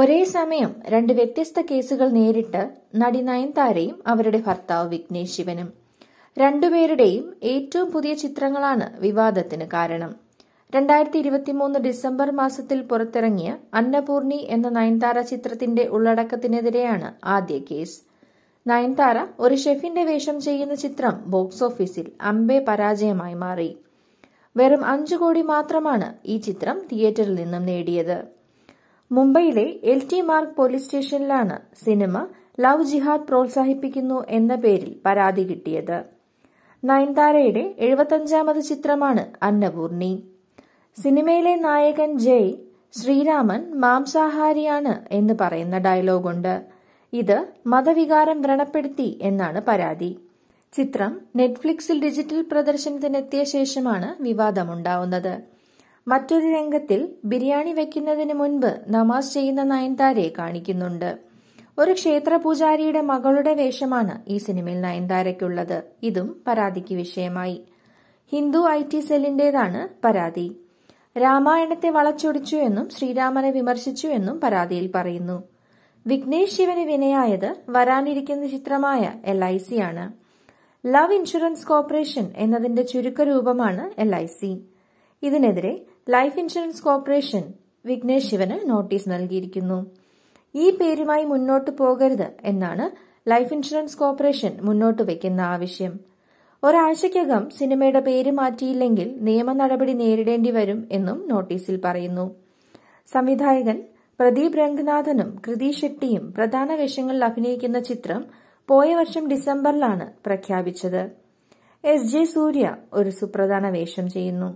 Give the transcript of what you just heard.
ഒരേ സമയം രണ്ട് വ്യത്യസ്ത കേസുകൾ നേരിട്ട് നടി നയൻതാരയും അവരുടെ ഭർത്താവ് വിഘ്നേഷ് ശിവനും രണ്ടുപേരുടെയും ഏറ്റവും പുതിയ ചിത്രങ്ങളാണ് വിവാദത്തിന് കാരണം രണ്ടായിരത്തി ഇരുപത്തിമൂന്ന് ഡിസംബർ മാസത്തിൽ പുറത്തിറങ്ങിയ അന്നപൂർണി എന്ന നയൻതാര ചിത്രത്തിന്റെ ഉള്ളടക്കത്തിനെതിരെയാണ് ആദ്യ കേസ് നയൻതാര ഒരു ഷെഫിന്റെ വേഷം ചെയ്യുന്ന ചിത്രം ബോക്സ് ഓഫീസിൽ അമ്പേ പരാജയമായി മാറി വെറും അഞ്ചു കോടി മാത്രമാണ് ഈ ചിത്രം തിയേറ്ററിൽ നിന്നും നേടിയത് മുംബൈയിലെ എൽ ടി മാർഗ് പോലീസ് സ്റ്റേഷനിലാണ് സിനിമ ലവ് ജിഹാദ് പ്രോത്സാഹിപ്പിക്കുന്നു എന്ന പേരിൽ പരാതി കിട്ടിയത് നയൻതാരയുടെ എഴുപത്തഞ്ചാമത് ചിത്രമാണ് അന്നപൂർണി സിനിമയിലെ നായകൻ ജയ് ശ്രീരാമൻ മാംസാഹാരിയാണ് എന്ന് പറയുന്ന ഡയലോഗുണ്ട് ഇത് മതവികാരം വ്രണപ്പെടുത്തി എന്നാണ് പരാതി ചിത്രം നെറ്റ്ഫ്ലിക്സിൽ ഡിജിറ്റൽ പ്രദർശനത്തിനെത്തിയ ശേഷമാണ് വിവാദമുണ്ടാവുന്നത് മറ്റൊരു രംഗത്തിൽ ബിരിയാണി വയ്ക്കുന്നതിന് മുൻപ് നമാസ് ചെയ്യുന്ന നയൻതാരയെ കാണിക്കുന്നുണ്ട് ഒരു ക്ഷേത്ര പൂജാരിയുടെ മകളുടെ വേഷമാണ് ഈ സിനിമയിൽ നയൻതാരയ്ക്കുള്ളത് ഇതും പരാതിക്ക് വിഷയമായി ഹിന്ദു ഐ ടി സെല്ലിന്റേതാണ് പരാതി രാമായണത്തെ വളച്ചൊടിച്ചു എന്നും ശ്രീരാമനെ വിമർശിച്ചു എന്നും പരാതിയിൽ പറയുന്നു വിഘ്നേഷ് ശിവന് വിനയായത് വരാനിരിക്കുന്ന ചിത്രമായ എൽ ഐ സി ആണ് ലവ് ഇൻഷുറൻസ് കോർപ്പറേഷൻ എന്നതിന്റെ ചുരുക്കരൂപമാണ് എൽ ഐ സി ഇതിനെതിരെ ലൈഫ് ഇൻഷുറൻസ് കോർപ്പറേഷൻ വിഘ്നേഷ് ശിവന് നോട്ടീസ് നൽകിയിരിക്കുന്നു ഈ പേരുമായി മുന്നോട്ട് പോകരുത് എന്നാണ് ലൈഫ് ഇൻഷുറൻസ് കോർപ്പറേഷൻ മുന്നോട്ട് വയ്ക്കുന്ന ആവശ്യം ഒരാഴ്ചയ്ക്കകം സിനിമയുടെ പേര് മാറ്റിയില്ലെങ്കിൽ നിയമ നടപടി നേരിടേണ്ടി വരും എന്നും നോട്ടീസിൽ പറയുന്നു സംവിധായകൻ പ്രദീപ് രംഗനാഥനും കൃതി ഷെട്ടിയും പ്രധാന വേഷങ്ങളിൽ അഭിനയിക്കുന്ന ചിത്രം പോയ വർഷം ഡിസംബറിലാണ് പ്രഖ്യാപിച്ചത് എസ് ജെ സൂര്യ ഒരു സുപ്രധാന വേഷം ചെയ്യുന്നു